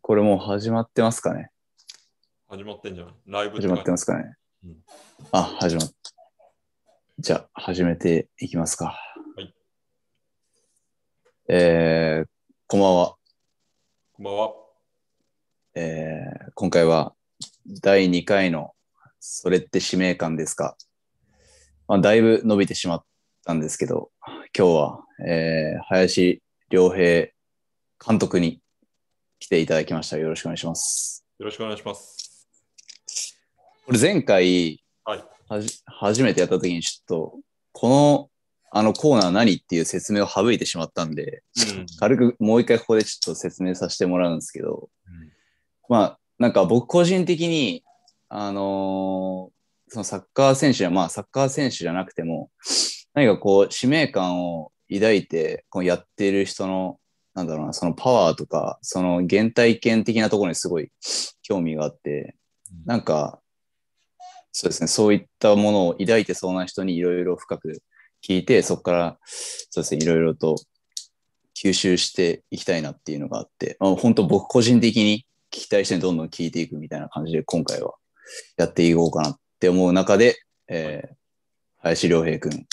これもう始まってますかね始まってんじゃないライブ始まってますかね、うん、あ、始まった。じゃあ、始めていきますか。はい。えー、こんばんは。こんばんは。えー、今回は第2回のそれって使命感ですか、まあ、だいぶ伸びてしまったんですけど、今日は、えー、林良平監督に来ていただきました。よろしくお願いします。よろしくお願いします。これ前回、はい、はじ初めてやった時にちょっと、このあのコーナー何っていう説明を省いてしまったんで、うん、軽くもう一回ここでちょっと説明させてもらうんですけど、うん、まあなんか僕個人的に、あのー、そのサッカー選手や、まあサッカー選手じゃなくても、何かこう使命感を抱いてこうやっている人のなんだろうな、そのパワーとか、その原体験的なところにすごい興味があって、なんか、そうですね、そういったものを抱いてそうな人にいろいろ深く聞いて、そこから、そうですね、いろいろと吸収していきたいなっていうのがあって、まあ、本当僕個人的に聞きたい人にどんどん聞いていくみたいな感じで、今回はやっていこうかなって思う中で、えー、林良平君、よ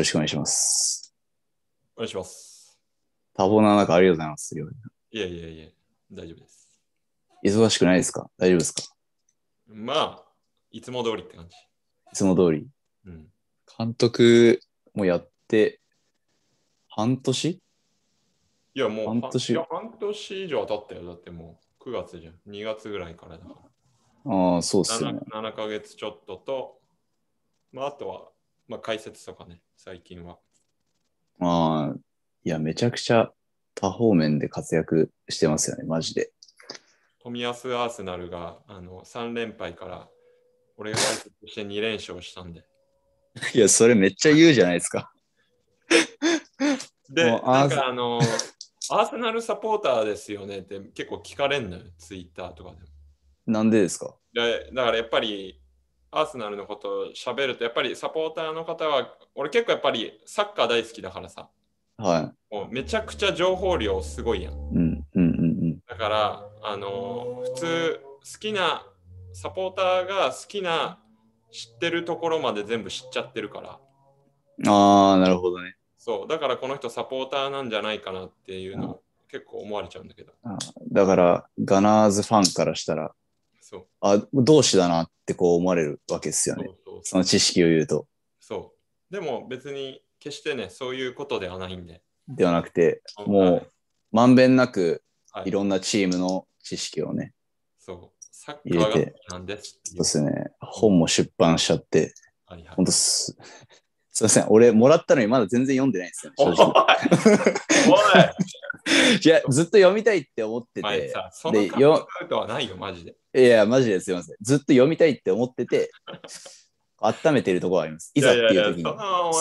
ろしくお願いします。お願いします。多忙な中ありがとうございます。いやいやいや、大丈夫です。忙しくないですか大丈夫ですかまあ、いつも通りって感じ。いつも通り。うん、監督もやって、半年いや、もう半年半年以上経ったよ。だってもう9月じゃん。2月ぐらいからだから。ああ、そうっすね7。7ヶ月ちょっとと、まあ、あとは、まあ、解説とかね、最近は。ああ、いや、めちゃくちゃ多方面で活躍してますよね、マジで。冨安アーセナルがあの3連敗から、俺が解説して2連勝したんで。いや、それめっちゃ言うじゃないですか。で、なんかあの、アーセナルサポーターですよねって結構聞かれんのよ、ツイッターとかでも。なんでですかでだからやっぱり、アーセナルのこと喋ると、やっぱりサポーターの方は、俺結構やっぱりサッカー大好きだからさ、はい。もうめちゃくちゃ情報量すごいやん。うん、うん、うん。だから、あのー、普通、好きな、サポーターが好きな、知ってるところまで全部知っちゃってるから。ああ、なるほどね。そう、だからこの人サポーターなんじゃないかなっていうのは。結構思われちゃうんだけど。あだから、ガナーズファンからしたら、そうあ同志だなってこう思われるわけですよね。そうそうそうその知識を言うと。そう。でも別に決してね、そういうことではないんで。ではなくて、もう、まんべんなく、いろんなチームの知識をね、そう、サッカーがきなんですそうですね、本も出版しちゃって、はいはい、本当す、すみません、俺、もらったのにまだ全然読んでないんですよ、正直。おい いや、ずっと読みたいって思ってて。その感覚はないよ、マジで。いや、マジですみません。ずっと読みたいって思ってて、温めてるところあります。いざっていう時に。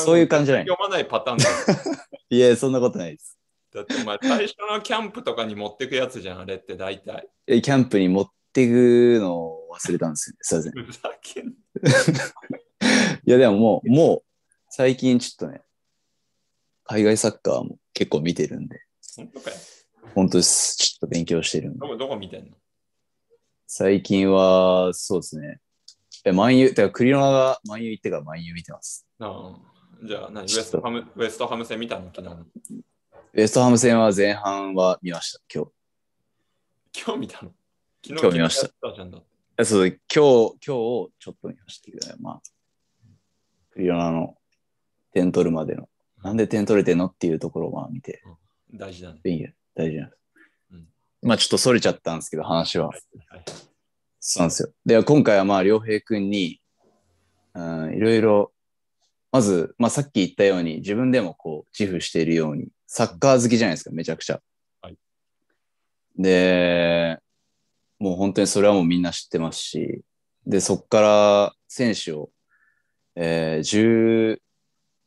そういう感じじゃない。読まないパターンだ。いや、そんなことないです。だってお前、最初のキャンプとかに持ってくやつじゃん、あれって大体。キャンプに持ってくのを忘れたんですよね、すがまふざけん いや、でももう、もう、最近ちょっとね、海外サッカーも結構見てるんで。本当かよ。本当です。ちょっと勉強してるんで。どこどこ見てんの最近は、そうですね。え、万有、てか、クリロナが万有行ってから万有見てます。ああ、じゃあ何ウエストハム、ウエストハム戦見たの昨日。ウエストハム戦は前半は見ました、今日。今日見たの昨日今日見ました。そう今日、今日ちょっと見ましたけど、まあ、クリロナの点取るまでの、なんで点取れてんのっていうところを見て。うん、大事だね。いい大事なんです。うん、まあちょっとそれちゃったんですけど、話は。はいはいそうなんですよ。では今回はまあ、良平君に、うん、いろいろ、まず、まあ、さっき言ったように、自分でもこう、自負しているように、サッカー好きじゃないですか、めちゃくちゃ。はい、で、もう本当にそれはもうみんな知ってますし、で、そこから選手を、えー、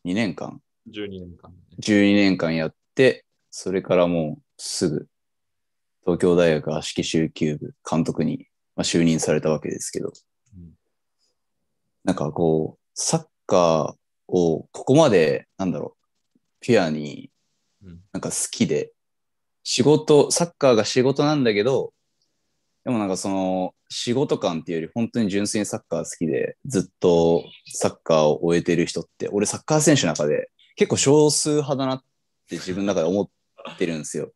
12年間。12年間、ね。12年間やって、それからもうすぐ、東京大学足利修球部監督にまあ、就任されたわけですけど、うん、なんかこう、サッカーをここまで、なんだろう、ピュアになんか好きで、仕事、サッカーが仕事なんだけど、でもなんかその仕事感っていうより本当に純粋にサッカー好きでずっとサッカーを終えてる人って俺サッカー選手の中で結構少数派だなって自分の中で思ってるんですよ。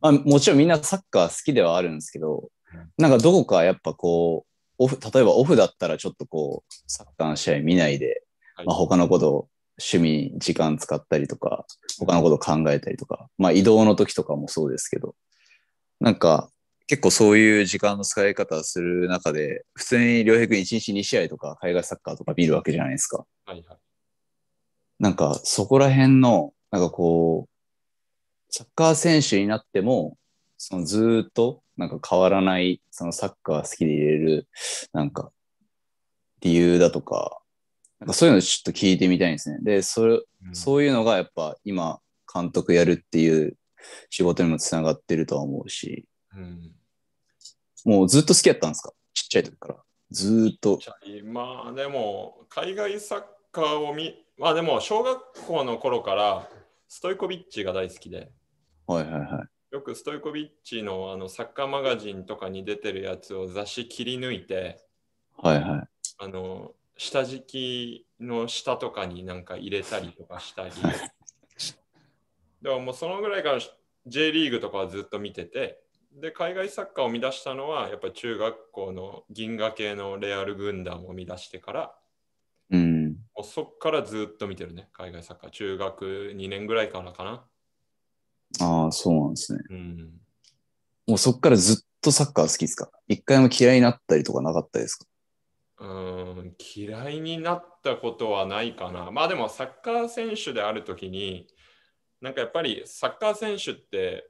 まあ、もちろんみんなサッカー好きではあるんですけどなんかどこかやっぱこう、オフ、例えばオフだったらちょっとこう、サッカーの試合見ないで、はい、まあ、他のことを趣味時間使ったりとか、他のこと考えたりとか、まあ移動の時とかもそうですけど、なんか結構そういう時間の使い方する中で、普通に両平君1日2試合とか海外サッカーとか見るわけじゃないですか。はいはい。なんかそこら辺の、なんかこう、サッカー選手になっても、そのずっとなんか変わらない、そのサッカー好きでいれる、なんか、理由だとか、なんかそういうのちょっと聞いてみたいんですね。で、それ、そういうのがやっぱ今、監督やるっていう仕事にもつながってるとは思うし、うん、もうずっと好きやったんですかちっちゃい時から。ずっと。まあでも、海外サッカーを見、まあでも、小学校の頃から、ストイコビッチが大好きで。はいはいはい。よくストイコビッチのあのサッカーマガジンとかに出てるやつを雑誌切り抜いて、はいはい、あの下敷きの下とかになんか入れたりとかしたり。でももうそのぐらいから J リーグとかはずっと見てて、で、海外サッカーを生み出したのは、やっぱり中学校の銀河系のレアル軍団を生み出してから、うん、もうそっからずっと見てるね、海外サッカー。中学2年ぐらいからかな。ああ、そうなんですね。うん。もうそっからずっとサッカー好きですか一回も嫌いになったりとかなかったですかうん、嫌いになったことはないかな。まあでもサッカー選手であるときに、なんかやっぱりサッカー選手って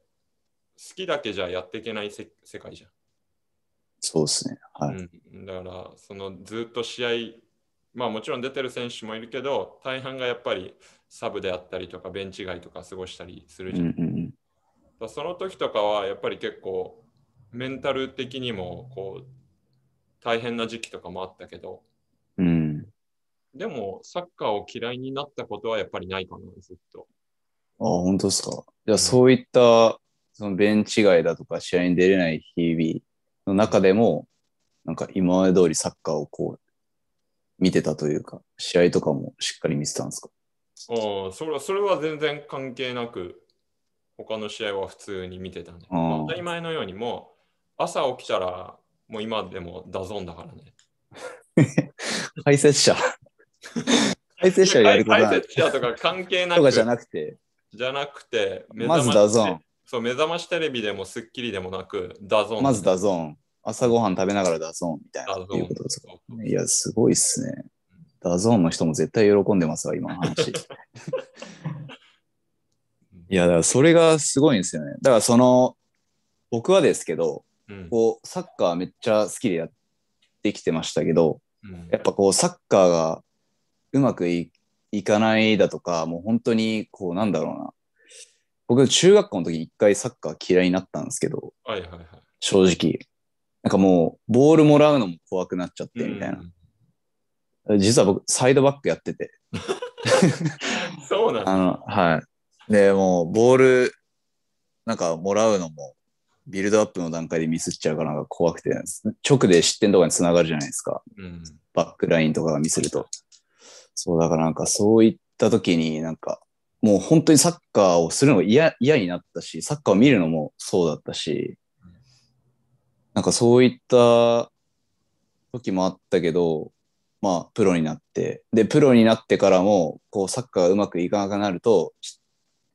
好きだけじゃやっていけない世界じゃん。そうですね。はい、うん。だから、そのずっと試合、まあもちろん出てる選手もいるけど、大半がやっぱりサブであったりとかベンチ外とか過ごしたりするじゃん。うんだその時とかはやっぱり結構メンタル的にもこう大変な時期とかもあったけど、うん、でもサッカーを嫌いになったことはやっぱりないかなずっとああ本当ですかじゃあそういったそのベンチ外だとか試合に出れない日々の中でもなんか今まで通りサッカーをこう見てたというか試合とかもしっかり見てたんですかああそれはそれは全然関係なく他の試合は普通に見てたね。当たり前のようにもう朝起きたらもう今でもダゾンだからね。解説者。解説者やることな解説者とか関係なく。とかじゃなくて。じゃなくて、まずダゾン。そう、目覚ましテレビでもスッキリでもなく、ダゾン。まずダゾン。朝ごはん食べながらダゾンみたいな。いうこといや、すごいっすね。ダゾーンの人も絶対喜んでますわ、今の話。いや、だからそれがすごいんですよね。だからその、僕はですけど、うんこう、サッカーめっちゃ好きでやってきてましたけど、うんやっぱこう、サッカーがうまくいいかないだとか、もう本当に、こう、なんだろうな。僕、中学校の時一回サッカー嫌いになったんですけど、はいはいはい。正直。なんかもう、ボールもらうのも怖くなっちゃって、みたいな。うん実は僕、サイドバックやってて、そうなんあの、はい。で、もう、ボール、なんかもらうのも、ビルドアップの段階でミスっちゃうからなんか怖くて、直で失点とかにつながるじゃないですか。うん、バックラインとかがミスると。そう、だからなんかそういった時になんか、もう本当にサッカーをするのが嫌になったし、サッカーを見るのもそうだったし、なんかそういった時もあったけど、まあプロになって、で、プロになってからも、こうサッカーがうまくいかなくなると、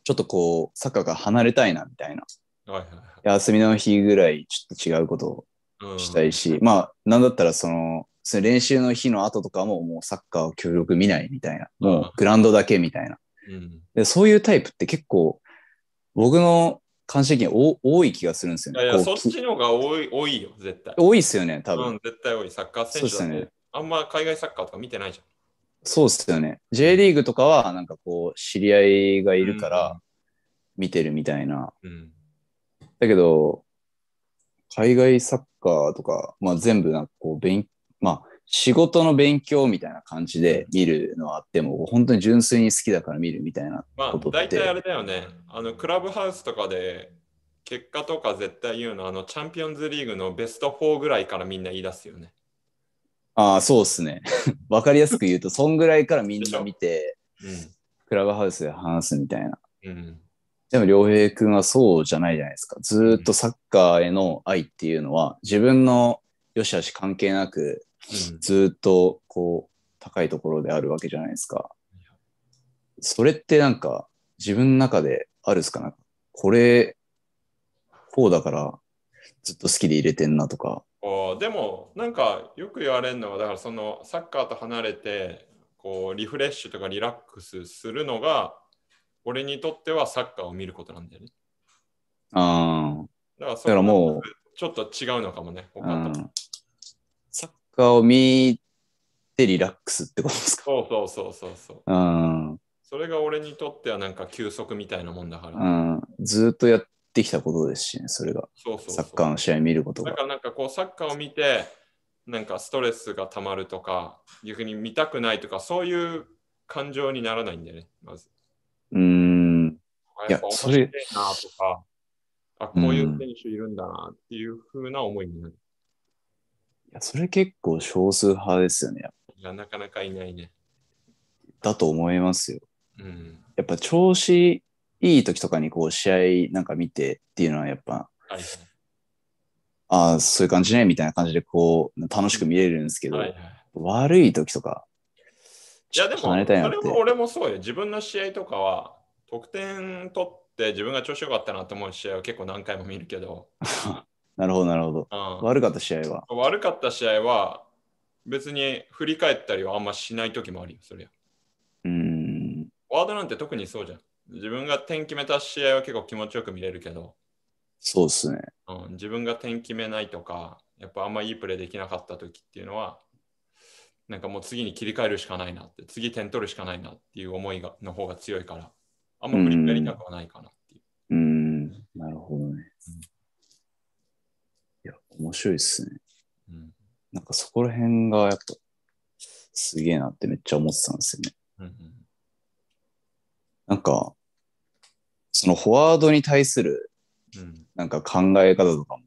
ちょっとこう、サッカーが離れたいなみたいな。はいはい休みの日ぐらいちょっと違うことをしたいし、うん、まあ、なんだったらその、その練習の日の後とかももうサッカーを協力見ないみたいな、もうグラウンドだけみたいな。うん、でそういうタイプって結構、僕の関心的に多い気がするんですよね。いやいや、そっちの方が多い多いよ、絶対。多いですよね、多分。うん、絶対多い。サッカー選手だ、ね、ね。あんま海外サッカーとか見てないじゃん。そうですよね。J リーグとかは、なんかこう、知り合いがいるから見てるみたいな。うん、だけど、海外サッカーとか、まあ、全部なんかこう勉、まあ、仕事の勉強みたいな感じで見るのはあっても、本当に純粋に好きだから見るみたいなことって。まあ、大体あれだよね。あの、クラブハウスとかで、結果とか絶対言うのは、あの、チャンピオンズリーグのベスト4ぐらいからみんな言い出すよね。ああ、そうっすね。わかりやすく言うと、そんぐらいからみんな見て、クラブハウスで話すみたいな。うん、でも、良平君はそうじゃないじゃないですか。ずっとサッカーへの愛っていうのは、自分の良し悪し関係なく、ずっとこう、高いところであるわけじゃないですか。それってなんか、自分の中であるっすかなこれ、こうだから、ずっと好きで入れてんなとか、でもなんかよく言われるのはだからそのサッカーと離れてこうリフレッシュとかリラックスするのが俺にとってはサッカーを見ることなんだよね。ああ。だからもうちょっと違うのかもね。サッカーを見てリラックスってことですかそうそうそうそうそう。ん。それが俺にとってはなんか休息みたいなもんだから。うん。ずっとやっってきたことですしね、それが。そうそうそうサッカーの試合見ることが。だからなんかこう、サッカーを見て、なんかストレスがたまるとか、いうふうに見たくないとか、そういう感情にならないんだよね、まず。うん。いや、それ。とか、あ、こういう選手いるんだなっていうふうな思いになる。いや、それ結構少数派ですよね。いや、なかなかいないね。だと思いますよ。うん、やっぱ調子いい時とかにこう試合なんか見てっていうのはやっぱ、はい、ああ、そういう感じね、みたいな感じでこう、楽しく見れるんですけど、はい、悪い時とか、いやでも、それも俺もそうよ。自分の試合とかは、得点取って自分が調子良かったなと思う試合は結構何回も見るけど。なるほど、なるほど、うん、悪かった試合は悪かった試合は、別に振り返ったりはあんましない時もあるよ、そりゃ。うん。ワードなんて特にそうじゃん。自分が点決めた試合は結構気持ちよく見れるけど、そうですね、うん、自分が点決めないとか、やっぱあんまいいプレーできなかった時っていうのは、なんかもう次に切り替えるしかないなって、次点取るしかないなっていう思いがの方が強いから、あんま振り返りなくはないかなっていう。うん、ん、なるほどね。うん、いや、面白いですね。うん、なんかそこら辺がやっぱすげえなってめっちゃ思ってたんですよね。うんうんなんか、そのフォワードに対する、なんか考え方とかも、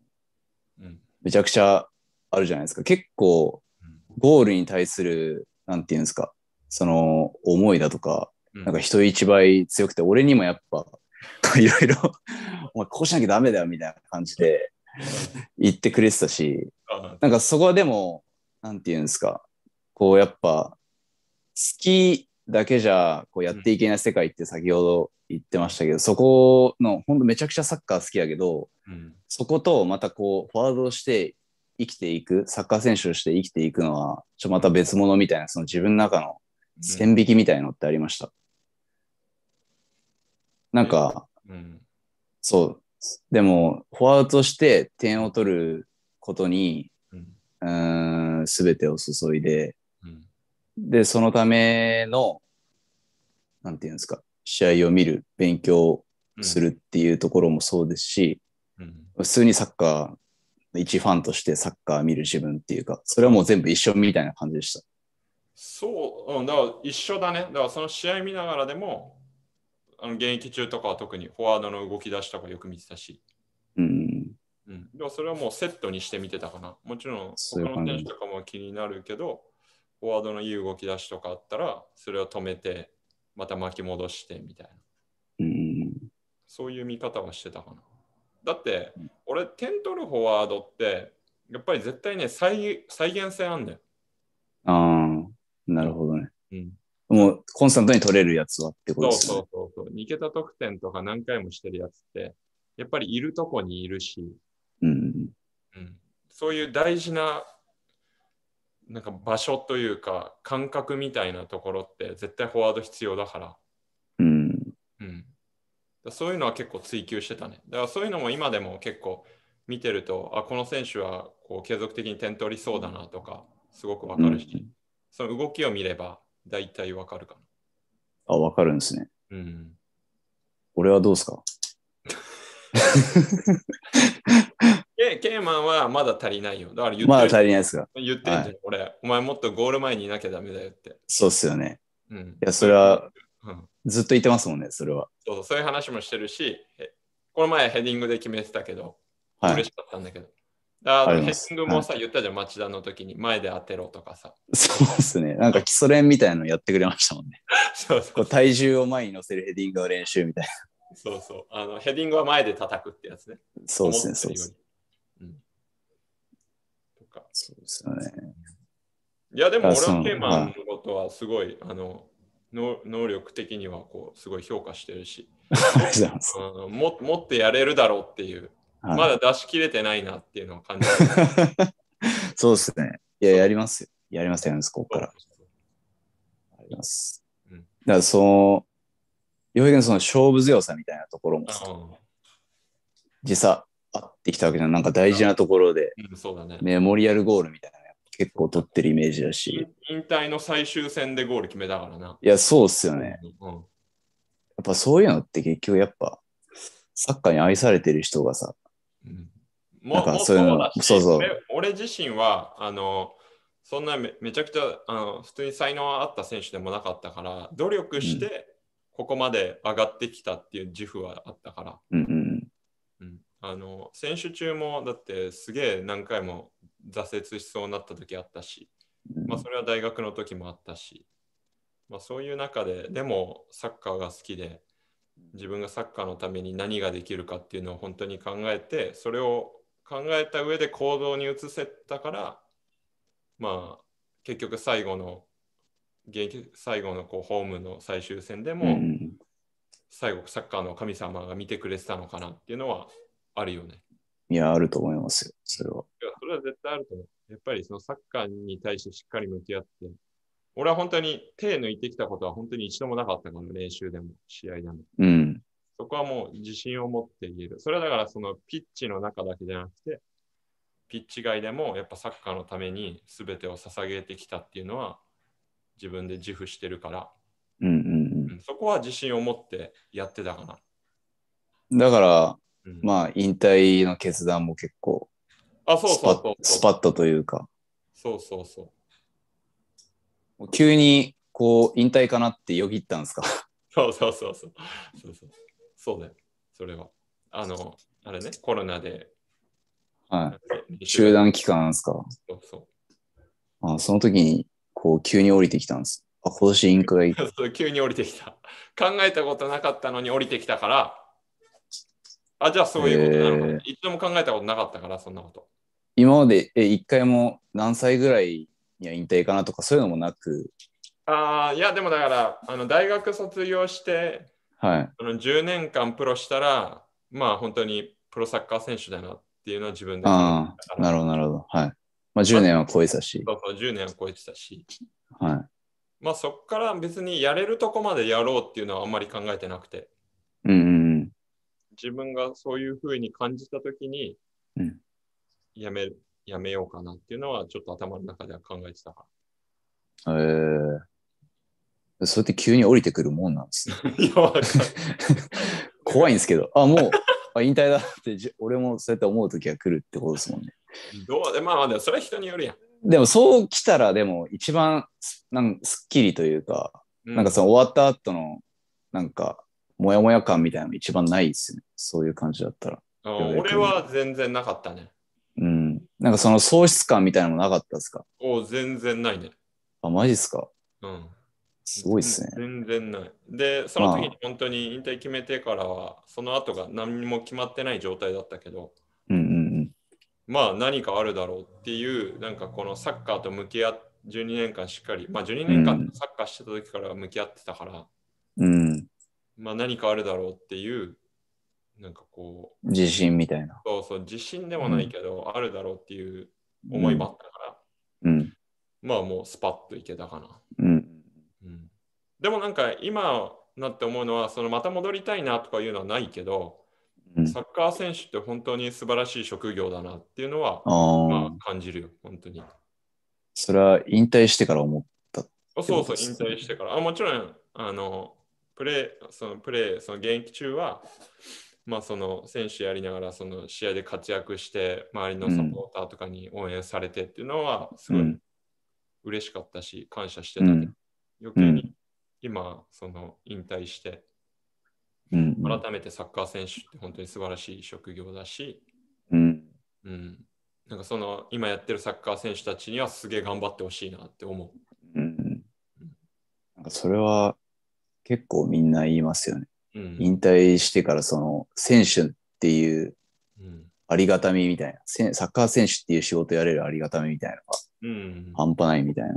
めちゃくちゃあるじゃないですか。結構、ゴールに対する、なんていうんですか、その思いだとか、なんか人一倍強くて、俺にもやっぱ、いろいろ、お前こうしなきゃダメだよみたいな感じで言ってくれてたし、なんかそこはでも、なんていうんですか、こうやっぱ、好きだけじゃこうやっていけない世界って先ほど言ってましたけど、うん、そこの本当めちゃくちゃサッカー好きやけど、うん、そことまたこうフォワードして生きていくサッカー選手として生きていくのはちょまた別物みたいなその自分の中の線引きみたいのってありました、うん、なんか、そうでもフォワードとして点を取ることにうん全てを注いでで、そのための、なんていうんですか、試合を見る、勉強するっていうところもそうですし、うん、普通にサッカー、一ファンとしてサッカー見る自分っていうか、それはもう全部一緒みたいな感じでした。そう、うん、だから一緒だね。だからその試合見ながらでも、あの現役中とかは特にフォワードの動き出しとかよく見てたし。うん。うん、でもそれはもうセットにして見てたかな。もちろん、他の選手とかも気になるけど、フォワードのいい動き出しとかあったら、それを止めて、また巻き戻してみたいな。うん、そういう見方はしてたかな。だって、俺、点取るフォワードって、やっぱり絶対ね、再再現性あんだよ。ああ、なるほどね。うん、もう、コンスタントに取れるやつはってことですね。そうそうそうそう。2桁得点とか何回もしてるやつって、やっぱりいるとこにいるし、うん、うん、そういう大事ななんか場所というか感覚みたいなところって絶対フォワード必要だから。うん。うん、そういうのは結構追求してたね。だからそういうのも今でも結構見てると、あ、この選手はこう継続的に点取りそうだなとか、すごくわかるし、うん、その動きを見れば大体わかるかな。あ、わかるんですね。うん。俺はどうですか で、ケイマンはまだ足りないよ。だから言ってまだ足りないですか。言ってんじゃん、はい、俺。お前もっとゴール前にいなきゃダメだよって。そうっすよね。うん、いや、それは、うん、ずっと言ってますもんね、それは。そう、そういう話もしてるし、この前ヘディングで決めてたけど、はい、嬉しかったんだけど。だヘディングもさ、はい、言ったじゃん、町田の時に、前で当てろとかさ。そうっすね。なんか基礎練みたいなのやってくれましたもんね。そうそう体重を前に乗せるヘディングの練習みたいな。そうそう。あのヘディングは前で叩くってやつね。そうですね、そうです。そうですよね。いや、でも俺はケーマンのことはすごい、あの、能能力的にはこうすごい評価してるし うんも、もっとやれるだろうっていう、はい、まだ出し切れてないなっていうのは感じ そうですね。いや、やりますよ。やりますよ、ここから。あります。うん、だからその、ようやくその勝負強さみたいなところも実は会ってきたわけじゃん。なんか大事なところで、そうだね、メモリアルゴールみたいな。結構取ってるイメージだし。引退の最終戦でゴール決めたからな。いや、そうっすよね。うん、やっぱそういうのって結局やっぱ、サッカーに愛されてる人がさ、うん、もなんかそういうの、うそうそう。俺自身は、あの、そんなめめちゃくちゃあの普通に才能あった選手でもなかったから、努力してここまで上がってきたっていう自負はあったから、うん、うんあの選手中もだってすげえ何回も挫折しそうになった時あったし、まあ、それは大学の時もあったし、まあ、そういう中ででもサッカーが好きで自分がサッカーのために何ができるかっていうのを本当に考えてそれを考えた上で行動に移せたからまあ結局最後の最後のこうホームの最終戦でも、最後サッカーの神様が見てくれてたのかなっていうのはあるよね。いや、あると思いますよ、それは。いや、それは絶対あると思う。やっぱりそのサッカーに対してしっかり向き合って、俺は本当に手抜いてきたことは本当に一度もなかったから、練習でも試合でも。うん。そこはもう自信を持って言える。それはだからそのピッチの中だけじゃなくて、ピッチ外でもやっぱサッカーのために全てを捧げてきたっていうのは自分で自負してるから、うんうんうん、そこは自信を持ってやってたかな。だから、うん、まあ、引退の決断も結構、あ、そうそうそうスパッとというか。そうそうそう。急に、こう、引退かなってよぎったんですかそうそうそうそう。そうそうそうそれは。あの、あれね、コロナで。はい。集団期間ですか。そうそう。あその時に、こう、急に降りてきたんです。あ、今年インクがいい。急に降りてきた。考えたことなかったのに降りてきたから、あ、じゃあそういうことなのかえー、一度も考えたことなかったから、そんなこと。今まで、え、一回も何歳ぐらいには引退かなとか、そういうのもなく。ああ、いや、でもだから、あの大学卒業して、はい、あの10年間プロしたら、まあ本当にプロサッカー選手だなっていうのは自分でああ、なるほど、なるほど。はい。まあ10年は超えたし。そうそう、10年は超えてたし。はい。まあそこから別にやれるとこまでやろうっていうのはあんまり考えてなくて。うん、うん。自分がそういうふうに感じたときに、やめ、やめようかなっていうのは、ちょっと頭の中では考えてたから。えー、そうやって急に降りてくるもんなんですね。怖いんですけど、あ、もう、あ引退だってじ、俺もそうやって思うときは来るってことですもんね。どうで、まあまあ、でもそれは人によるやん。でもそう来たら、でも一番なんすっきりというか、うん、なんかその終わった後の、なんか、もやもや感みたいなの一番ないですね。そういう感じだったら。俺は全然なかったね。うん。なんかその喪失感みたいなのもなかったですかお全然ないね。あ、マジっすかうん。すごいっすね。全然ない。で、その時に本当に引退決めてからは、その後が何も決まってない状態だったけど、うんうんうん、まあ何かあるだろうっていう、なんかこのサッカーと向き合って、12年間しっかり、まあ12年間サッカーしてた時から向き合ってたから、うん、まあ、何かあるだろうっていうなんかこう自信みたいなそうそう自信でもないけど、うん、あるだろうっていう思いもあったから、うん、まあもうスパッといけたかな、うんうん、でもなんか今なって思うのはそのまた戻りたいなとかいうのはないけど、うん、サッカー選手って本当に素晴らしい職業だなっていうのはまあ感じるよ本当にそれは引退してから思った、ね、そうそう引退してからあもちろんあのプレー、そのプレー、その現役中は、まあ、その選手やりながらその試合で活躍して周りのサポーターとかに応援されてっていうのはすごい嬉しかったし感謝してたけど余計に今その引退して改めてサッカー選手って本当に素晴らしい職業だし、うんなんかその今やってるサッカー選手たちにはすげえ頑張ってほしいなって思う。うん、なんかそれは結構みんな言いますよね。うん、引退してからその選手っていうありがたみみたいな、サッカー選手っていう仕事やれるありがたみみたいなのが半端ないみたいな。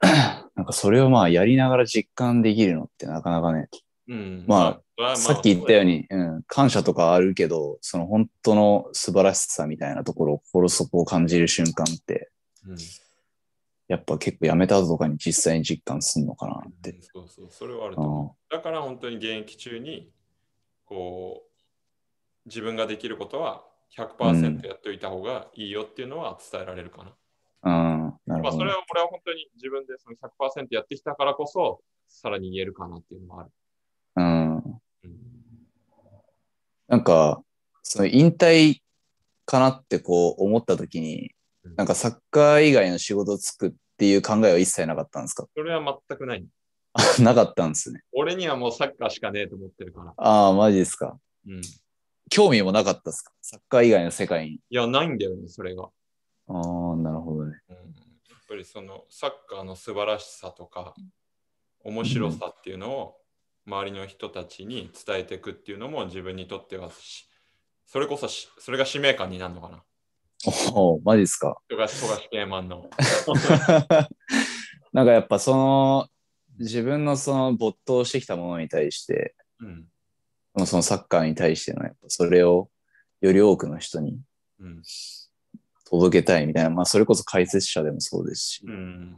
なんかそれをまあやりながら実感できるのってなかなかね、うん、まあ、さっき言ったように、うん、感謝とかあるけど、その本当の素晴らしさみたいなところを心底を感じる瞬間って、やっぱ結構やめた後とかに実際に実感するのかなって。うん、そうそう、それはあると思う。だから本当に現役中に、こう、自分ができることは100%やっておいた方がいいよっていうのは伝えられるかな。うん、なるほど。まあ、それは俺は本当に自分でその100%やってきたからこそ、さらに言えるかなっていうのもある。うん。うん、なんか、その引退かなってこう思った時に、なんかサッカー以外の仕事をつくっていう考えは一切なかったんですかそれは全くない。なかったんですね。俺にはもうサッカーしかねえと思ってるから。ああ、マジですか。うん。興味もなかったですかサッカー以外の世界に。いや、ないんだよね、それが。ああ、なるほどね、うん。やっぱりそのサッカーの素晴らしさとか、面白さっていうのを周りの人たちに伝えていくっていうのも自分にとっては、それこそそれが使命感になるのかな。おお、マジっすか。富樫、の。なんかやっぱその、自分のその没頭してきたものに対して、うん、そのサッカーに対しての、やっぱそれをより多くの人に届けたいみたいな、まあそれこそ解説者でもそうですし。うん、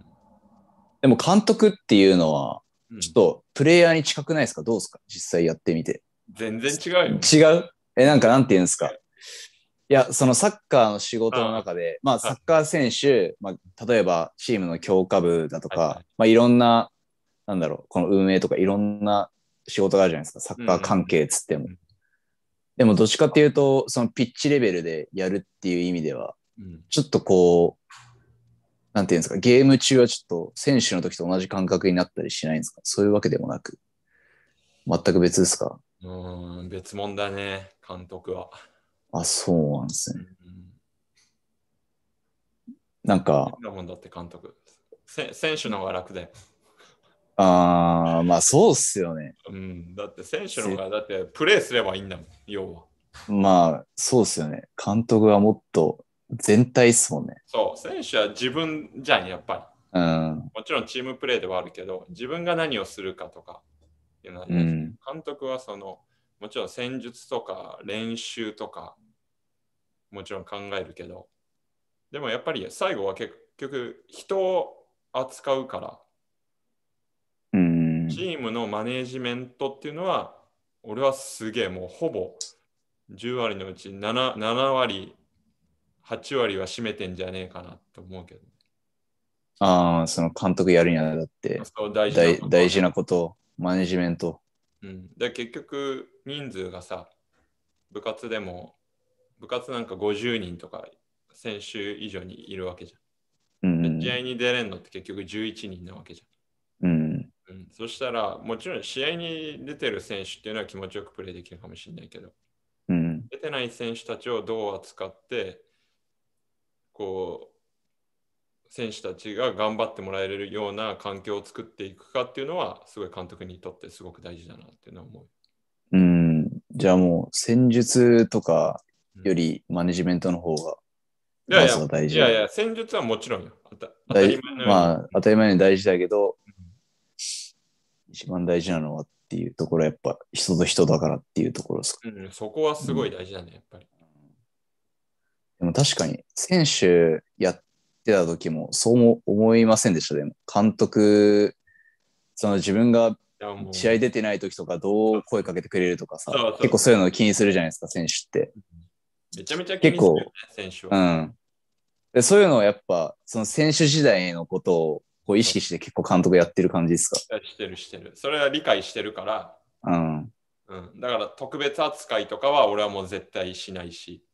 でも監督っていうのは、ちょっとプレイヤーに近くないですかどうですか実際やってみて。全然違うよ。違うえ、なんかなんて言うんですかいや、そのサッカーの仕事の中で、まあ、サッカー選手、まあ、例えばチームの強化部だとか、はいはい、まあ、いろんな、なんだろう、この運営とかいろんな仕事があるじゃないですか、サッカー関係つっても。うん、でも、どっちかっていうと、そのピッチレベルでやるっていう意味では、うん、ちょっとこう、なんていうんですか、ゲーム中はちょっと選手の時と同じ感覚になったりしないんですかそういうわけでもなく、全く別ですかうん、別物だね、監督は。あ、そうなんですね。なんか。だって監督。せ選手の方が楽だよ。ああ、まあそうっすよね。うん、だって選手の方が、だってプレーすればいいんだもん、要は。まあそうっすよね。監督はもっと全体っすもんね。そう、選手は自分じゃん、やっぱり。うん、もちろんチームプレーではあるけど、自分が何をするかとかいうん、監督はその、もちろん戦術とか練習とかもちろん考えるけどでもやっぱり最後は結局人を扱うからチームのマネージメントっていうのは俺はすげえもうほぼ10割のうち 7, 7割8割は占めてんじゃねえかなと思うけど、ね、ああその監督やるにはだって大事大事なことマネジメント、うん、で結局人数がさ部活でも部活なんか50人とか先週以上にいるわけじゃん。うん、試合に出れんのって結局11人なわけじゃん。うん、うん、そしたら、もちろん試合に出てる選手っていうのは気持ちよくプレーできるかもしれないけど、うん、出てない選手たちをどう扱って、こう、選手たちが頑張ってもらえるような環境を作っていくかっていうのは、すごい監督にとってすごく大事だなっていうのは思う。うん、じゃあもう戦術とかよりマネジメントの方が、いやいや、大事いやいや、戦術はもちろんよ。当たり前のまあ、当たり前に大事だけど、一番大事なのはっていうところはやっぱ人と人だからっていうところですか、うん、そこはすごい大事だね、うん、やっぱり。でも確かに、選手やってた時もそう思いませんでした、でも。監督、その自分が試合出てない時とかどう声かけてくれるとかさ、結構そういうのを気にするじゃないですか、選手って。うんめちゃめちゃ気に結構、うん。でそういうのはやっぱ、その選手時代のことをこう意識して結構監督やってる感じですかしてるしてる。それは理解してるから、うん。うん、だから特別扱いとかは俺はもう絶対しないし。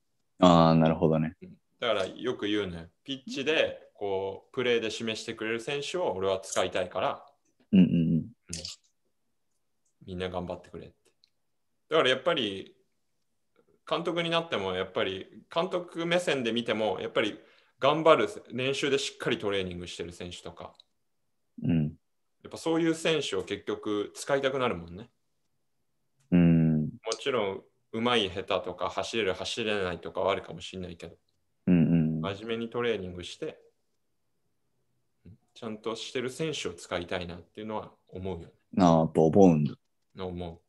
ああ、なるほどね。だからよく言うね。ピッチでこうプレーで示してくれる選手を俺は使いたいから。うんうんうん。みんな頑張ってくれって。だからやっぱり監督になってもやっぱり監督目線で見てもやっぱり頑張る練習でしっかりトレーニングしてる選手とか、うん、やっぱそういう選手を結局使いたくなるもんね。うん、もちろんうまい下手とか走れる走れないとかはあるかもしれないけど、うんうん、真面目にトレーニングしてちゃんとしてる選手を使いたいなっていうのは思うよね。なあと思うんだ。思う。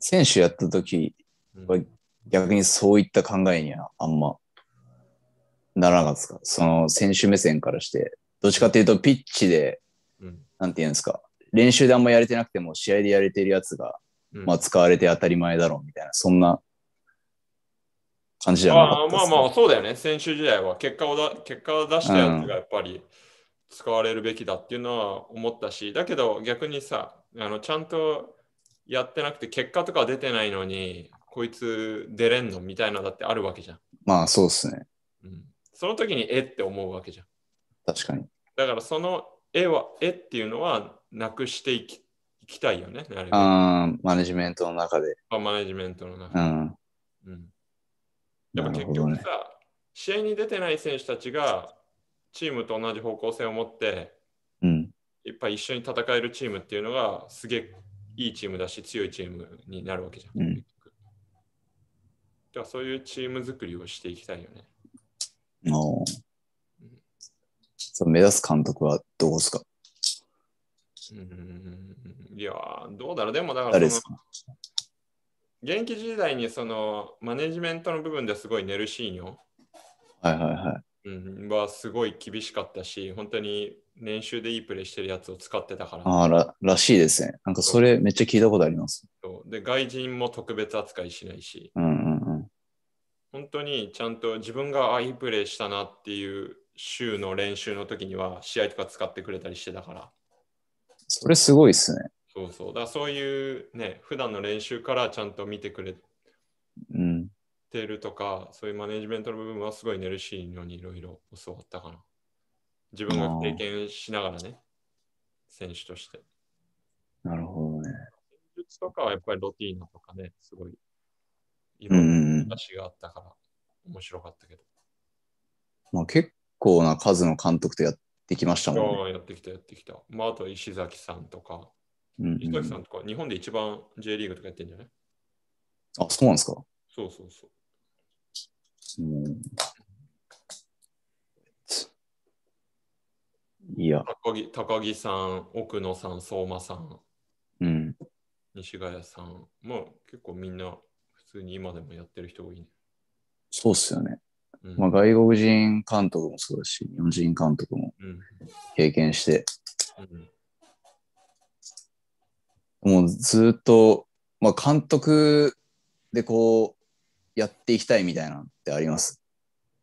選手やった時うん、逆にそういった考えにはあんまならなかったですかその選手目線からして。どっちかっていうとピッチで、うん、なんていうんですか、練習であんまやれてなくても試合でやれてるやつが、うん、まあ使われて当たり前だろうみたいな、そんな感じじゃなかったまあまあ、そうだよね。選手時代は結果をだ結果を出したやつがやっぱり使われるべきだっていうのは思ったし、うん、だけど逆にさ、あのちゃんとやってなくて結果とか出てないのに、こいつ出れんのみたいなだってあるわけじゃん。まあそうですね。うん、その時にえって思うわけじゃん。確かに。だからその絵は、絵っていうのはなくしていきいきたいよね。ああ、マネジメントの中で。あマネジメントの中で。うん。うん、でも結局さ、ね、試合に出てない選手たちがチームと同じ方向性を持って、うん、いっぱい一緒に戦えるチームっていうのがすげえいいチームだし強いチームになるわけじゃん。うん、だからそういうチーム作りをしていきたいよね。おそ目指す監督はどうですかうんいや、どうだろう。でもだから元気現役時代にそのマネジメントの部分ですごい寝るシーンよ。はいはいはいうん、はすごい厳しかったし、本当に練習でいいプレーしてるやつを使ってたから。あららしいですね。なんかそれめっちゃ聞いたことあります。で外人も特別扱いしないし。うん本当にちゃんと自分があいいプレーしたなっていう週の練習の時には試合とか使ってくれたりしてたから。それすごいっすね。そうそう。だそういうね、普段の練習からちゃんと見てくれてるとか、うん、そういうマネジメントの部分はすごい寝るし色にいろいろ教わったかな。自分が経験しながらね、選手として。なるほどね。術とかはやっぱりロティーナとかね、すごい今の話があったから、面白かったけど。まあ、結構な数の監督とやってきましたもんね。やってきた、やってきた。まあ、あと石崎さんとか、うんうん、石崎さんとか、日本で一番 J リーグとかやってんじゃないあ、そうなんですかそうそうそう。うん、いや高木。高木さん、奥野さん、相馬さん、うん、西ヶ谷さん、まあ結構みんな通に今でもやってる人多いね。そうっすよね。うん、まあ、外国人監督もそうだし、日本人監督も経験して、うん、もうずっと、まあ、監督でこうやっていきたいみたいなってあります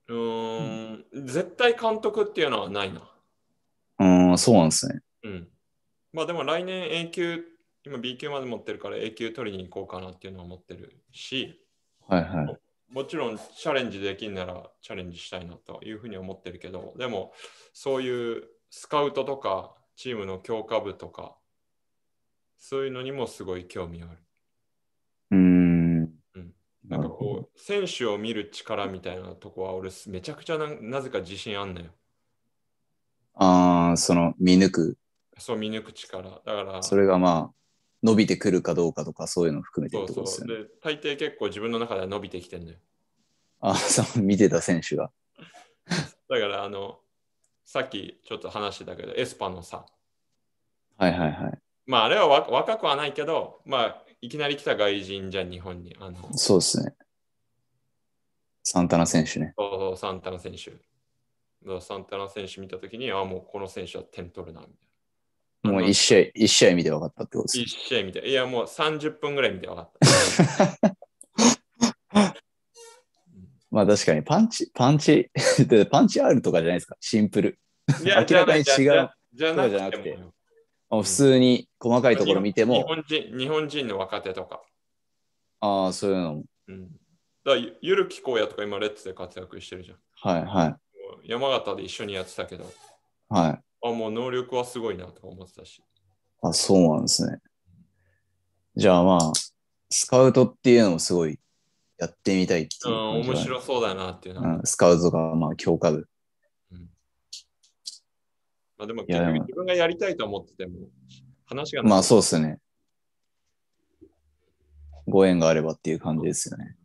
うん、絶対監督っていうのはないな。うん、そうなんですね。うん。まあでも来年永久今 B 級まで持ってるから A 級取りに行こうかなっていうのは思ってるし、はいはい、もちろんチャレンジできんならチャレンジしたいなというふうに思ってるけど、でもそういうスカウトとかチームの強化部とか、そういうのにもすごい興味ある。うん。うん、なんかこう、選手を見る力みたいなとこは俺めちゃくちゃなぜか自信あんのよ。ああ、その見抜く。そう、見抜く力。だから、それがまあ、伸びてくるかどうかとか、そういうの含めてですね。そうそうで大抵結構自分の中では伸びてきてるのよ。あ、そう、見てた選手が。だから、あの、さっきちょっと話してたけど、エスパのさ。はいはいはい。まあ、あれは若くはないけど、まあ、いきなり来た外人じゃん、日本に。あのそうですね。サンタナ選手ね。そうそう、サンタナ選手。サンタナ選手見たときに、ああ、もうこの選手は点取るな、みたいな。もう1試合、一試合見て分かったってことです。1試合見て、いやもう30分ぐらい見て分かった。まあ確かにパンチ、パンチ、パンチあるとかじゃないですか、シンプル。明らかに違うじゃじゃなくて、普通に細かいところ見ても。日本人日本人の若手とか。ああ、そういうのも。うん、だゆるきこうやとか今、レッツで活躍してるじゃん。はいはい。山形で一緒にやってたけど。はい。あ、もう能力はすごいなとか思ってたし。あ、そうなんですね。じゃあまあ、スカウトっていうのもすごいやってみたいっていう、うん、面白そうだなっていうの、うん、スカウトがまあ強化部。うん、まあでも結局自分がやりたいと思ってても、話がまあそうですね。ご縁があればっていう感じですよね。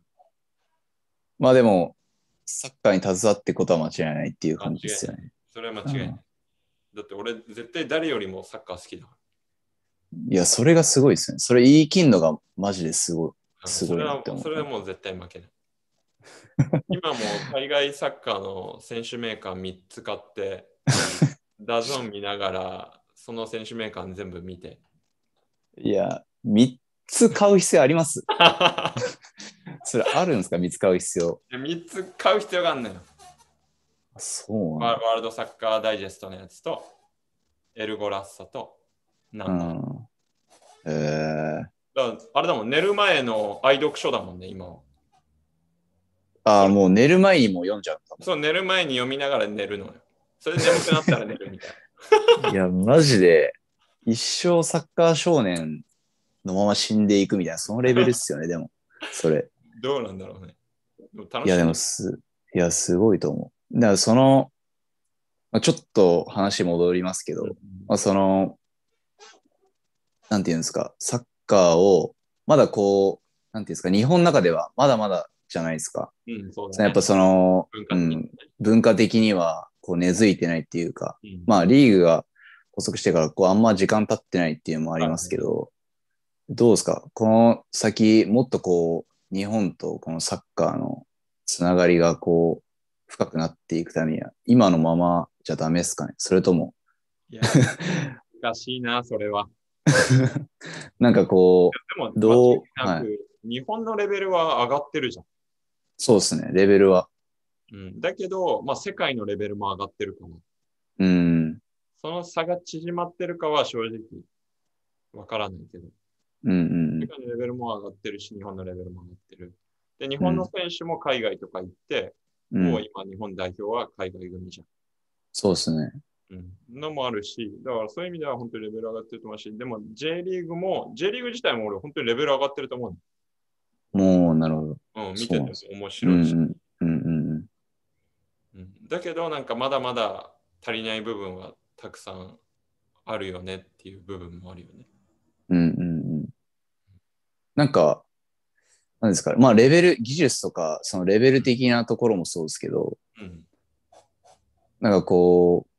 まあでも、サッカーに携わってことは間違いないっていう感じですよね。それは間違いない。うんだって俺絶対誰よりもサッカー好きだから。いや、それがすごいですね。それ言い切るのがマジですごい。すごいそれはもう絶対負けない。今も海外サッカーの選手メーカー3つ買って、ダゾン見ながら、その選手メーカー全部見て。いや、3つ買う必要あります それあるんですか ?3 つ買う必要。3つ買う必要があるのよ。そうワールドサッカーダイジェストのやつと、エルゴラッサと、なんだ。うん、えー、あれだもん、寝る前の愛読書だもんね、今ああ、もう寝る前にも読んじゃうそう、寝る前に読みながら寝るのよ。それで眠くなったら寝るみたいな。いや、マジで、一生サッカー少年のまま死んでいくみたいな、そのレベルっすよね、でも、それ。どうなんだろうね。いねいや、でもす、いや、すごいと思う。だからその、まあ、ちょっと話戻りますけど、まあ、その、なんていうんですか、サッカーを、まだこう、なんていうんですか、日本の中ではまだまだじゃないですか。うんそうね、やっぱその文化,、うん、文化的にはこう根付いてないっていうか、うん、まあリーグが補足してからこうあんま時間経ってないっていうのもありますけど、どうですかこの先もっとこう日本とこのサッカーのつながりがこう深くなっていくためには、今のままじゃダメですかねそれとも。いや、難しいな、それは。なんかこう、どう、はい、日本のレベルは上がってるじゃん。そうですね、レベルは。うん、だけど、まあ、世界のレベルも上がってるかな。うん。その差が縮まってるかは正直わからないけど。うんうん、世界のレベルも上がってるし、日本のレベルも上がってる。で、日本の選手も海外とか行って、もう今日本代表は海外組じゃん。そうですね。うん、のもあるし、だからそういう意味では本当にレベル上がってると思うし、でも J リーグも、J リーグ自体も俺本当にレベル上がってると思う。もう、なるほど。うん、見てて面白いし。うん、うん、うん。だけど、なんかまだまだ足りない部分はたくさんあるよねっていう部分もあるよね。うんうんうん。なんか、なんですか、まあレベル、技術とか、そのレベル的なところもそうですけど、うん、なんかこう、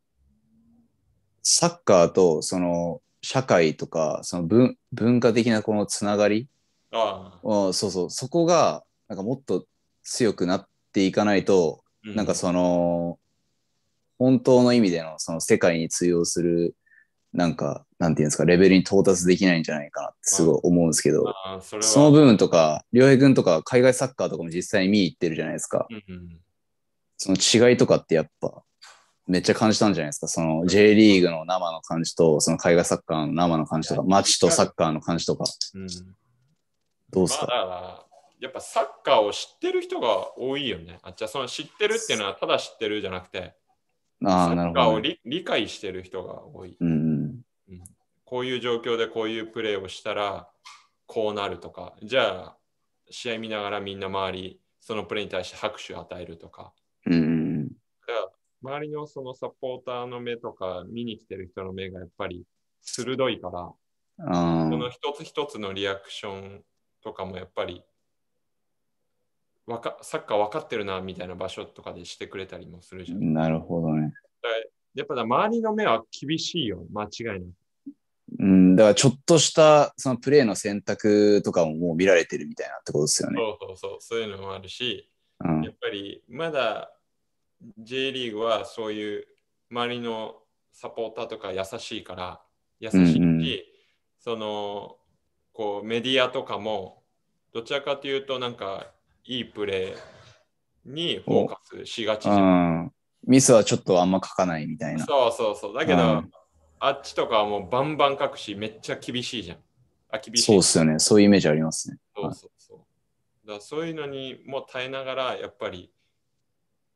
サッカーとその社会とか、その文文化的なこのつながりああそうそう、そこが、なんかもっと強くなっていかないと、うん、なんかその、本当の意味でのその世界に通用するなんか、なんていうんですか、レベルに到達できないんじゃないかなってすごい思うんですけど、まあ、そその部分とか、良平君とか海外サッカーとかも実際に見に行ってるじゃないですか。その違いとかってやっぱ、めっちゃ感じたんじゃないですか。その J リーグの生の感じと、その海外サッカーの生の感じとか、街とサッカーの感じとか。うん、どうですか、まあ、やっぱサッカーを知ってる人が多いよね。あじゃあその知ってるっていうのはただ知ってるじゃなくて、あサッカーを理解してる人が多い。うんこういう状況でこういうプレーをしたらこうなるとかじゃあ試合見ながらみんな周りそのプレーに対して拍手を与えるとか、うん、周りのそのサポーターの目とか見に来てる人の目がやっぱり鋭いからこの一つ一つのリアクションとかもやっぱりわかサッカー分かってるなみたいな場所とかでしてくれたりもするじゃん。なるほどね。やっぱ周りの目は厳しいよ、間違いなく。うん、だからちょっとしたそのプレーの選択とかももう見られてるみたいなってことですよね。そうそうそう、そういうのもあるし、うん、やっぱりまだ J リーグはそういう周りのサポーターとか優しいから、優しいし、うんうん、そのこうメディアとかもどちらかというとなんかいいプレーにフォーカスしがちじゃん。ミスはちょっとあんま書かないみたいな。そうそうそう。だけど、うんあっちとかはもうバンバン書くし、めっちゃ厳しいじゃん。あ厳しいそうっすよね。そういうイメージありますね。そうそうそう。だそういうのにもう耐えながら、やっぱり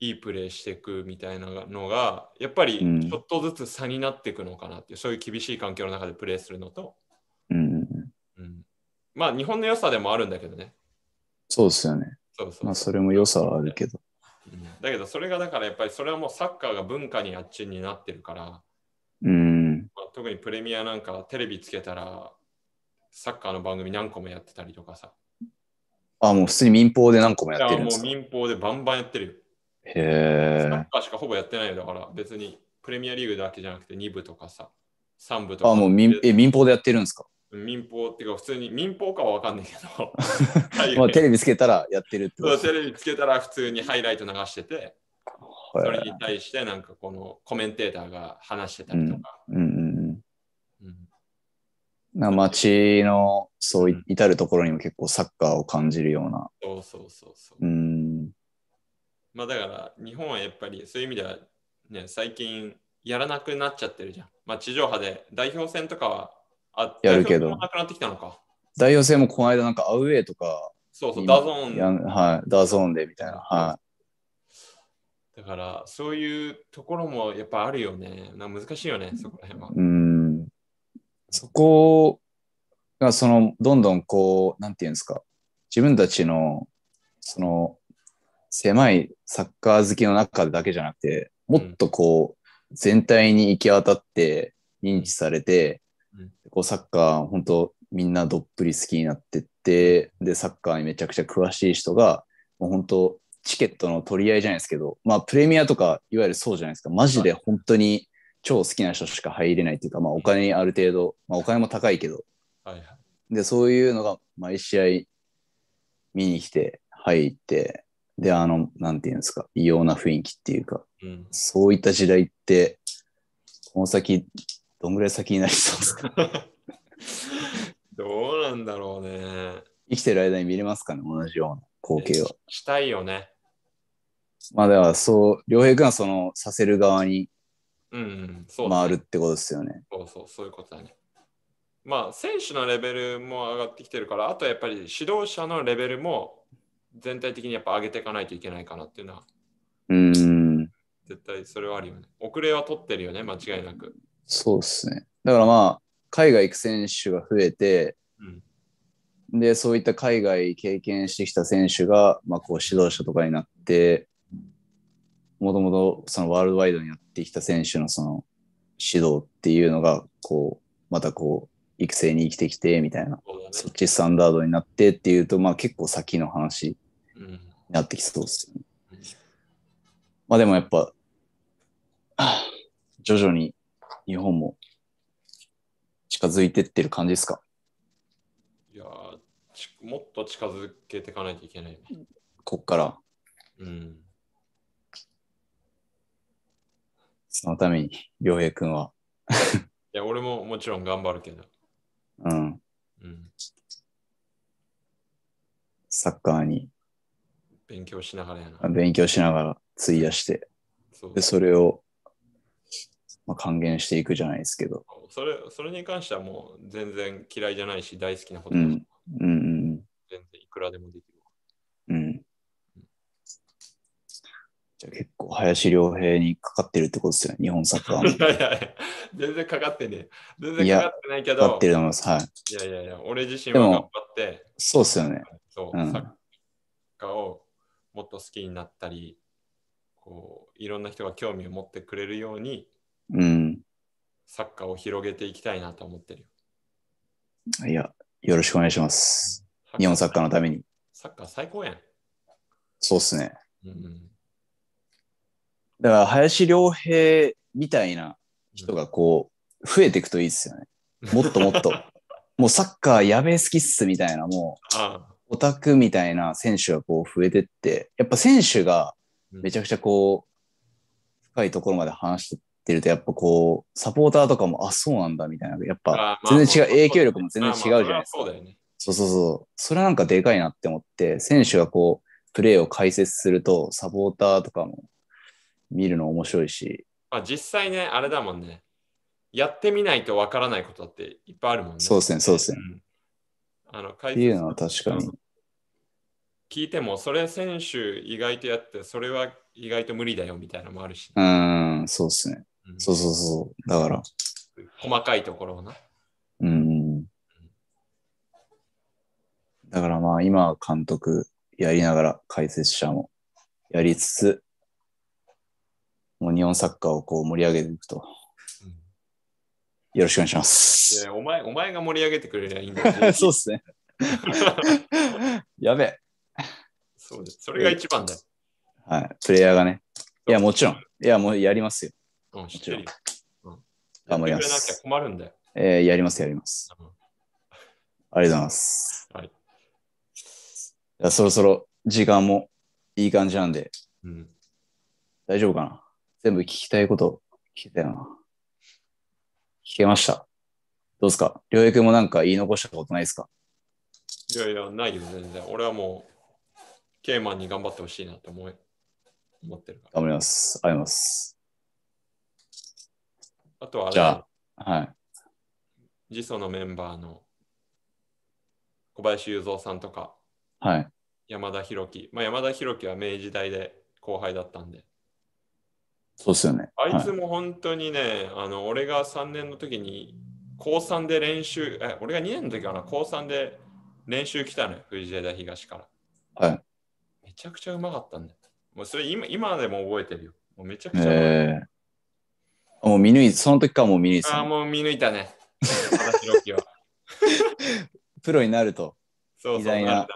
いいプレーしていくみたいなのが、やっぱりちょっとずつ差になっていくのかなってう、ん、そういう厳しい環境の中でプレーするのと。うん。うん、まあ、日本の良さでもあるんだけどね。そうっすよね。そうそうまあ、それも良さはあるけど。だけどそれがだからやっぱりそれはもうサッカーが文化にあっちになってるから特にプレミアなんかテレビつけたらサッカーの番組何個もやってたりとかさ。あ、もう普通に民放で何個もやってるんですかもう民放でバンバンやってるよ。へえ。サッカーしかほぼやってないよだから別にプレミアリーグだけじゃなくて2部とかさ、3部とか。あ、もう民え民放でやってるんですか民放っていうか普通に民放かはわかんないけど まあテレビつけたらやってるってそうテレビつけたら普通にハイライト流しててそれに対してなんかこのコメンテーターが話してたりとか、うんうんな街のそう至るところにも結構サッカーを感じるような。そうそうそうそう。うんまあだから日本はやっぱりそういう意味では、ね、最近やらなくなっちゃってるじゃん。まあ地上波で代表戦とかはあやるけど。なくなってきたのか。代表戦もこの間なんかアウェイとか。そうそう、ダゾーンはい、ダゾーンでみたいな。はい。だからそういうところもやっぱあるよね。な難しいよね、そこら辺は。うんそこが、その、どんどんこう、なんていうんですか、自分たちの、その、狭いサッカー好きの中だけじゃなくて、もっとこう、全体に行き渡って認知されて、うん、こうサッカー、本当みんなどっぷり好きになってって、で、サッカーにめちゃくちゃ詳しい人が、もう本当チケットの取り合いじゃないですけど、まあ、プレミアとか、いわゆるそうじゃないですか、マジで本当に超好きな人しか入れないっていうか、まあ、お金ある程度、まあ、お金も高いけど、はいはい、でそういうのが毎試合見に来て入ってであのなんていうんですか異様な雰囲気っていうか、うん、そういった時代ってこの先どんぐらい先になりそうですか どうなんだろうね生きてる間に見れますかね同じような光景をしたいよねまあではそう良平君はそのさせる側にうん、そう、ね、回るってことですよね。そうそう、そういうことだね。まあ、選手のレベルも上がってきてるから、あとやっぱり指導者のレベルも全体的にやっぱ上げていかないといけないかなっていうのは。うん。絶対それはあるよね。遅れは取ってるよね、間違いなく。そうですね。だからまあ、海外行く選手が増えて、うん、で、そういった海外経験してきた選手が、まあ、こう指導者とかになって、もともとそのワールドワイドにやってきた選手のその指導っていうのが、こう、またこう、育成に生きてきて、みたいな、そ,、っちスタンダードになってっていうと、まあ結構先の話になってきそうですよね。まあでもやっぱ、徐々に日本も近づいてってる感じですかいやもっと近づけていかないといけない、こっから。うん。そのために、良平君は。いや、俺ももちろん頑張るけど。うん。うん、サッカーに。勉強しながらやな。勉強しながら費やして、そでそれを、まあ、還元していくじゃないですけど。それそれに関してはもう全然嫌いじゃないし、大好きなことうんうん、全然いくらでもできる。うん。じゃ結構、林良平にかかってるってことですよね、日本サッカー いやいや、全然かかってね全然かかってないけど。かかってると思います。はい。いやいやいや、俺自身も頑張って。そうっすよね。そう、うん、サッカーをもっと好きになったり、こう、いろんな人が興味を持ってくれるように、うん。サッカーを広げていきたいなと思ってるいや、よろしくお願いします。日本サッカーのために。サッカー最高やん。そうっすね。うん、うんだから林良平みたいな人がこう、増えていくといいですよね。もっともっと。もうサッカーやべえ好きっすみたいな、もう、オタクみたいな選手がこう増えてって、やっぱ選手がめちゃくちゃこう、深いところまで話してってると、やっぱこう、サポーターとかも、あ、そうなんだみたいな、やっぱ全然違う、影響力も全然違うじゃないですか。そうそうそう。それはなんかでかいなって思って、選手がこう、プレーを解説すると、サポーターとかも見るの面白いし。あ実際ね、あれだもんね。やってみないとわからないことっていっぱいあるもんね。そうですね、そうですね。うん、あの解説っていうのは確かに。聞いても、それ選手意外とやって、それは意外と無理だよみたいなのもあるし、ね、うん、そうですね、うん。そうそうそう。だから。細かいところをな。うん。だからまあ今監督やりながら解説者もやりつつもう日本サッカーをこう盛り上げていくと。よろしくお願いします。お前お前が盛り上げてくれりゃいいんだ、ね、そうですね。やべえ。そうです。それが一番だよ。はい。プレイヤーがね。いや、もちろん。いや、もうやりますよ。うん、もちろん。うん、頑張ります。困るんだよ。えー、やります、やります。ありがとうございます。はい。いやそろそろ時間もいい感じなんで、うん、大丈夫かな全部聞きたいこと聞けたよな。聞けました。どうですかりょうくもなんか言い残したことないですかいやいや、ないよ、全然。俺はもう、ケイマンに頑張ってほしいなって思い思ってるから。頑張ります。あります。あとはあじゃあ、はい。ジソのメンバーの小林雄三さんとか、はい、山田裕樹、まあ、山田裕樹は明治大で後輩だったんで、そうっすよね。あいつも本当にね、はい、あの俺が3年の時に、高3で練習、え俺が2年の時かな、高3で練習来たのよ、藤枝東から。はい。めちゃくちゃうまかったんだよ。もうそれ今今でも覚えてるよ。もうめちゃくちゃえー、もう見抜いその時からもう見抜いた。ああ、もう見抜いたね。プロになると。そうそうな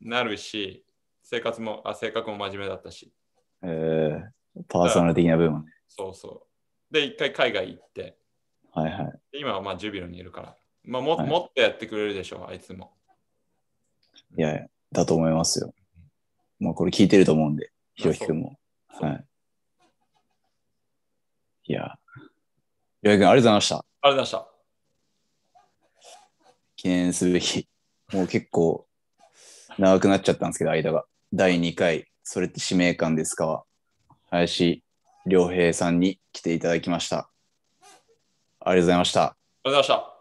なるし、生活もあ、性格も真面目だったし。えーパーソナル的な部分ね。そうそう。で、一回海外行って。はいはい。今はまあジュビロにいるから。まあも、はい、もっとやってくれるでしょう、あいつも。いや、いや、だと思いますよ。まあこれ聞いてると思うんで、ひろきくんも。はい。いや、ひろきくんありがとうございました。ありがとうございました。記念すべき。もう結構長くなっちゃったんですけど、間が。第2回、それって使命感ですか林良平さんに来ていただきました。ありがとうございました。ありがとうございました。